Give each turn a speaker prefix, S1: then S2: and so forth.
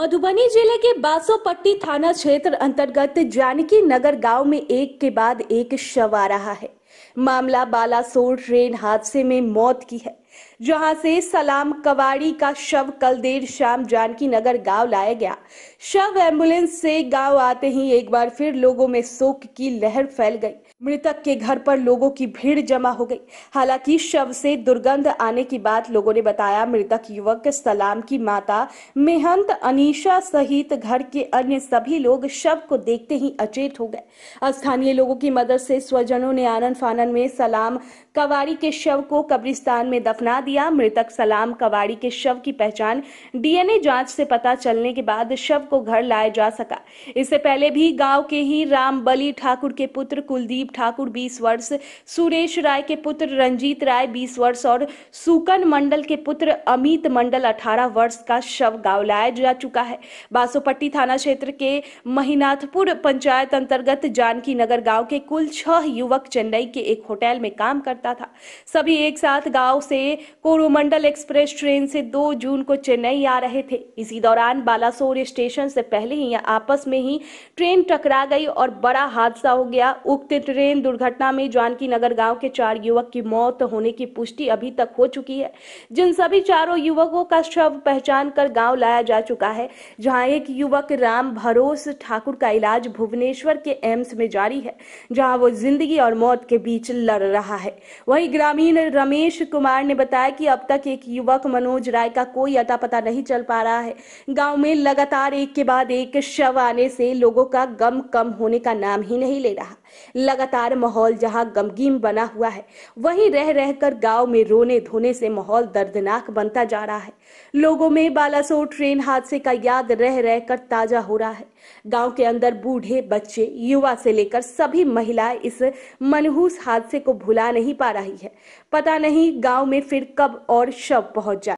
S1: मधुबनी जिले के बासोपट्टी थाना क्षेत्र अंतर्गत जानकी नगर गांव में एक के बाद एक शव आ रहा है मामला बालासोर ट्रेन हादसे में मौत की है जहां से सलाम कवाड़ी का शव कल देर शाम जानकी नगर गांव लाया गया शव एम्बुलेंस से गांव आते ही एक बार फिर लोगों में शोक की लहर फैल गई मृतक के घर पर लोगों की भीड़ जमा हो गई हालांकि शव से दुर्गंध आने की बात लोगों ने बताया मृतक युवक सलाम की माता मेहंत अनीशा सहित घर के अन्य सभी लोग शव को देखते ही अचेत हो गए स्थानीय लोगों की मदद से स्वजनों ने आनंद फानन में सलाम कवारी के शव को कब्रिस्तान में दफा दफना दिया मृतक सलाम कवाड़ी के शव की पहचान डीएनए जांच से पता चलने के बाद शव को घर लाया जा सका इससे पहले भी गांव के ही राम रामबली ठाकुर के पुत्र कुलदीप ठाकुर 20 वर्ष सुरेश राय के पुत्र रंजीत राय 20 वर्ष और सुकन मंडल के पुत्र अमित मंडल 18 वर्ष का शव गांव लाया जा चुका है बासोपट्टी थाना क्षेत्र के महिनाथपुर पंचायत अंतर्गत जानकी नगर गांव के कुल छह युवक चेन्नई के एक होटल में काम करता था सभी एक साथ गांव से से कोरोमंडल एक्सप्रेस ट्रेन से 2 जून को चेन्नई आ रहे थे इसी दौरान बालासोर स्टेशन से पहले ही आपस में ही ट्रेन टकरा गई और बड़ा हादसा हो गया उक्त ट्रेन दुर्घटना में जानकी नगर गांव के चार युवक की मौत होने की पुष्टि अभी तक हो चुकी है जिन सभी चारों युवकों का शव पहचान कर गाँव लाया जा चुका है जहाँ एक युवक राम भरोस ठाकुर का इलाज भुवनेश्वर के एम्स में जारी है जहाँ वो जिंदगी और मौत के बीच लड़ रहा है वही ग्रामीण रमेश कुमार ने बताया कि अब तक एक युवक मनोज राय का कोई अता पता नहीं चल पा रहा है गांव में लगातार एक के बाद एक शव आने से लोगों का गम कम होने का नाम ही नहीं ले रहा लगातार माहौल जहां गमगीन बना हुआ है वहीं रह रहकर गांव में रोने धोने से माहौल दर्दनाक बनता जा रहा है लोगों में बालासोर ट्रेन हादसे का याद रह रहकर ताजा हो रहा है गांव के अंदर बूढ़े बच्चे युवा से लेकर सभी महिलाएं इस मनहूस हादसे को भुला नहीं पा रही है पता नहीं गाँव में फिर कब और शव पहुंच जाए